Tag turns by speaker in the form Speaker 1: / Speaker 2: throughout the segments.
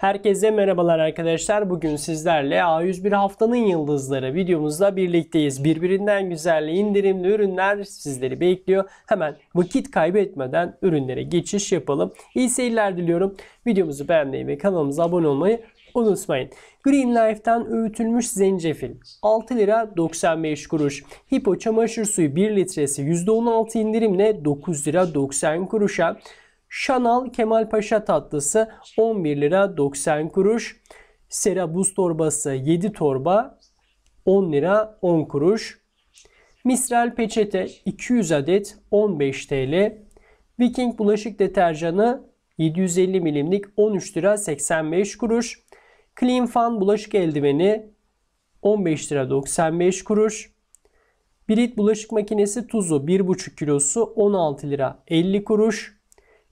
Speaker 1: Herkese merhabalar arkadaşlar. Bugün sizlerle A101 haftanın yıldızları videomuzla birlikteyiz. Birbirinden güzel indirimli ürünler sizleri bekliyor. Hemen vakit kaybetmeden ürünlere geçiş yapalım. İyi seyirler diliyorum. Videomuzu beğenmeyi ve kanalımıza abone olmayı unutmayın. Green Life'tan öğütülmüş zencefil 6 lira 95 kuruş. Hippo çamaşır suyu 1 litresi %16 indirimle 9 lira 90 kuruşa. Şanal Paşa tatlısı 11 lira 90 kuruş. Sera buz torbası 7 torba 10 lira 10 kuruş. Misral peçete 200 adet 15 TL. Viking bulaşık deterjanı 750 milimlik 13 lira 85 kuruş. Clean Fan bulaşık eldiveni 15 lira 95 kuruş. Brit bulaşık makinesi tuzu 1,5 kilosu 16 lira 50 kuruş.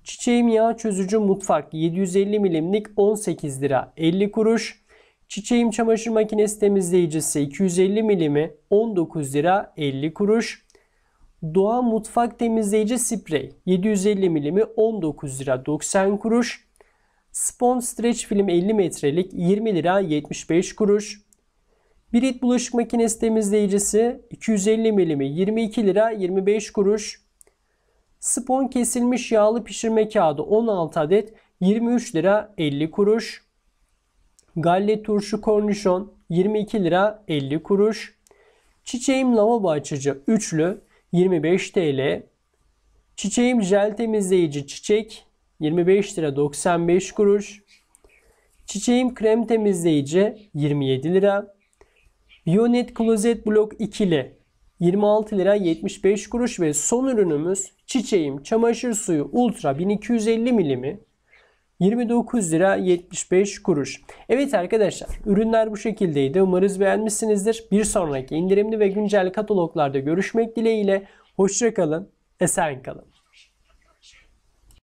Speaker 1: Çiçeğim yağ çözücü mutfak 750 milimlik 18 lira 50 kuruş. Çiçeğim çamaşır makinesi temizleyicisi 250 milimi 19 lira 50 kuruş. Doğa mutfak temizleyici sprey 750 milimi 19 lira 90 kuruş. Spon Stretch film 50 metrelik 20 lira 75 kuruş. Birit bulaşık makinesi temizleyicisi 250 milimi 22 lira 25 kuruş. Spon kesilmiş yağlı pişirme kağıdı 16 adet 23 lira 50 kuruş. Galle turşu kornişon 22 lira 50 kuruş. Çiçeğim lavabo açıcı üçlü 25 TL. Çiçeğim jel temizleyici çiçek 25 lira 95 kuruş. Çiçeğim krem temizleyici 27 lira. Bionet klozet blok ikili 26 lira 75 kuruş ve son ürünümüz çiçeğim çamaşır suyu ultra 1250 milimi 29 lira 75 kuruş. Evet arkadaşlar ürünler bu şekildeydi. Umarız beğenmişsinizdir. Bir sonraki indirimli ve güncel kataloglarda görüşmek dileğiyle. Hoşçakalın, esen kalın.